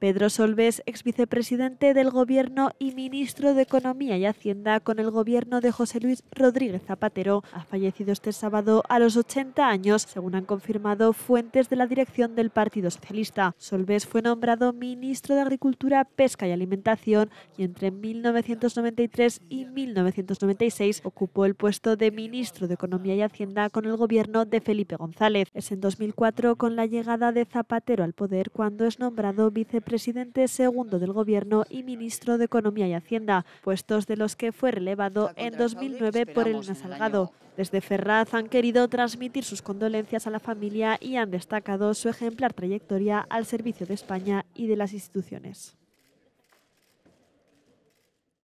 Pedro Solbes, ex vicepresidente del Gobierno y ministro de Economía y Hacienda con el gobierno de José Luis Rodríguez Zapatero, ha fallecido este sábado a los 80 años, según han confirmado fuentes de la dirección del Partido Socialista. solves fue nombrado ministro de Agricultura, Pesca y Alimentación y entre 1993 y 1996 ocupó el puesto de ministro de Economía y Hacienda con el gobierno de Felipe González. Es en 2004, con la llegada de Zapatero al poder, cuando es nombrado vicepresidente presidente segundo del Gobierno y ministro de Economía y Hacienda, puestos de los que fue relevado en 2009 por el Salgado. Desde Ferraz han querido transmitir sus condolencias a la familia y han destacado su ejemplar trayectoria al servicio de España y de las instituciones.